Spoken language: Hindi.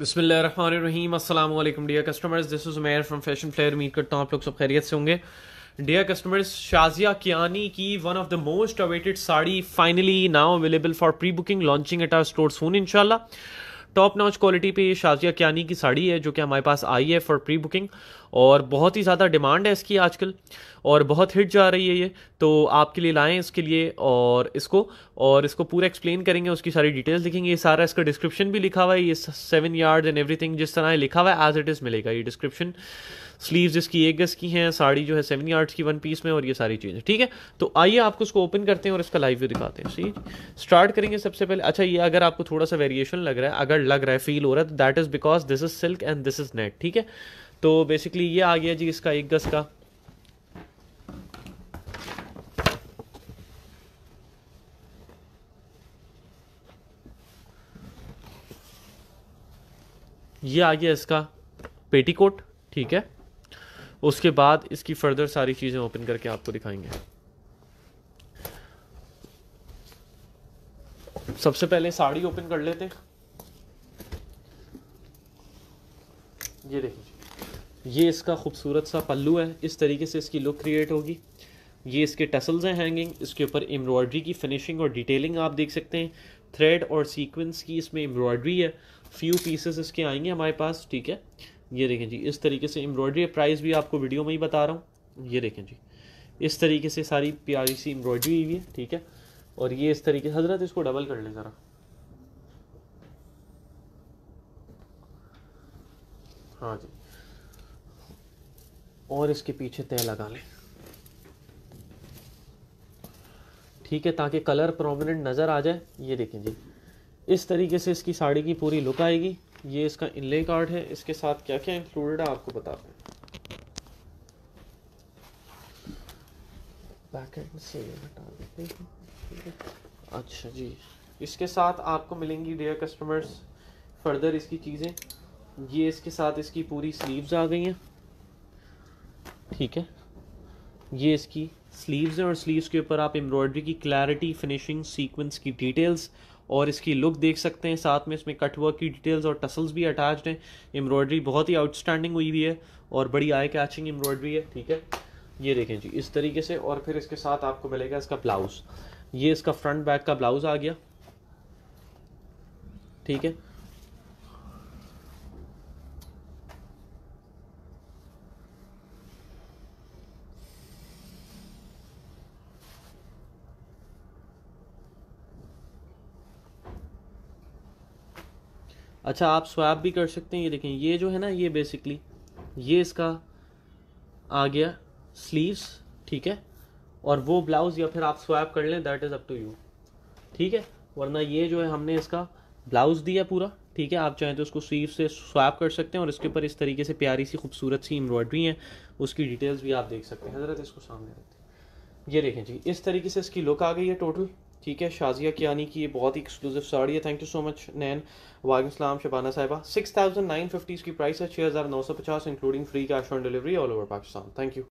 बसमीम अल्लाम डियर कस्टमर्स दिस इज़ मेयर फ्रॉम फैशन फ्लेयर उम्मीद करता हूँ आप लोग सब खैरियत से होंगे डियर कस्टमर्स शाजिया कियानी की one of the most awaited sari finally now available for pre booking launching at our store soon इनशाला टॉप नॉच क्वालिटी पे ये शाजिया कियानी की साड़ी है जो कि हमारे पास आई है फॉर प्री बुकिंग और बहुत ही ज़्यादा डिमांड है इसकी आजकल और बहुत हिट जा रही है ये तो आपके लिए लाएँ इसके लिए और इसको और इसको पूरा एक्सप्लेन करेंगे उसकी सारी डिटेल्स लिखेंगे ये सारा इसका डिस्क्रिप्शन भी लिखा हुआ है ये सेवन यार्ड एंड एवरीथिंग जिस तरह लिखा हुआ है एज इट इज़ मिलेगा ये डिस्क्रिप्शन स्लीव्स इसकी एक गज की हैं साड़ी जो है सेवन यार्ड्स की वन पीस में और ये सारी चीज़ें ठीक है तो आइए आपको उसको ओपन करते हैं और इसका लाइव व्यू दिखाते हैं सी स्टार्ट करेंगे सबसे पहले अच्छा ये अगर आपको थोड़ा सा वेरिएशन लग रहा है अगर लग रहा है फील हो रहा है तो that is because this is silk and this is net ठीक है तो बेसिकली ये आ गया जी इसका एक गज का ये आ गया इसका पेटीकोट ठीक है उसके बाद इसकी फर्दर सारी चीज़ें ओपन करके आपको दिखाएंगे सबसे पहले साड़ी ओपन कर लेते ये देखिए ये इसका खूबसूरत सा पल्लू है इस तरीके से इसकी लुक क्रिएट होगी ये इसके टसल्स हैं हैंगिंग इसके ऊपर एम्ब्रॉयड्री की फिनिशिंग और डिटेलिंग आप देख सकते हैं थ्रेड और सीक्वेंस की इसमें एम्ब्रॉयड्री है फ्यू पीसेस इसके आएंगे हमारे पास ठीक है ये देखें जी इस तरीके से एम्ब्रॉयडरी प्राइस भी आपको वीडियो में ही बता रहा हूँ ये देखें जी इस तरीके से सारी प्यारी सी एम्ब्रॉयड्री हुई है ठीक है और ये इस तरीके से हजरत इसको डबल कर लें ज़रा हाँ जी और इसके पीछे तय लगा लें ठीक है ताकि कलर प्रोमिनेंट नज़र आ जाए ये देखें जी इस तरीके से इसकी साड़ी की पूरी लुक आएगी ये इसका इनले कार्ड है इसके साथ क्या क्या इंक्लूडेड है आपको बता दें अच्छा जी इसके साथ आपको मिलेंगी डियर कस्टमर्स फर्दर इसकी चीज़ें ये इसके साथ इसकी पूरी स्लीव्स आ गई हैं ठीक है ये इसकी स्लीव्स हैं और स्लीव्स के ऊपर आप एम्ब्रॉयडरी की क्लैरिटी फिनिशिंग सीक्वेंस की डिटेल्स और इसकी लुक देख सकते हैं साथ में इसमें कटवर्क की डिटेल्स और टसल्स भी अटैच्ड हैं एम्ब्रॉयडरी बहुत ही आउटस्टैंडिंग हुई हुई है और बड़ी आई कैचिंग एम्ब्रॉयडरी है ठीक है ये देखें जी इस तरीके से और फिर इसके साथ आपको मिलेगा इसका ब्लाउज़ ये इसका फ्रंट बैक का ब्लाउज़ आ गया ठीक है अच्छा आप स्वैप भी कर सकते हैं ये देखें ये जो है ना ये बेसिकली ये इसका आ गया स्लीव्स ठीक है और वो ब्लाउज़ या फिर आप स्वैप कर लें that is up to you ठीक है वरना ये जो है हमने इसका ब्लाउज़ दिया पूरा ठीक है आप चाहें तो उसको स्लीव से स्वैप कर सकते हैं और इसके ऊपर इस तरीके से प्यारी सी खूबसूरत सी एम्ब्रॉयडरी है उसकी डिटेल्स भी आप देख सकते हैं हज़रत इसको सामने रखते हैं ये देखें जी इस तरीके से इसकी लुक आ गई है टोटल ठीक है शाजिया कियानी की ये बहुत ही एक्सक्लूसिव साड़ी है थैंक यू सो मच नैन वालेकुम सलाम शबाना साहिबा सिक्स थाउजेंड नाइन फिफ्टी इसकी प्राइस है छः हज़ार नौ सौ पचास including free cash on delivery all over Pakistan thank you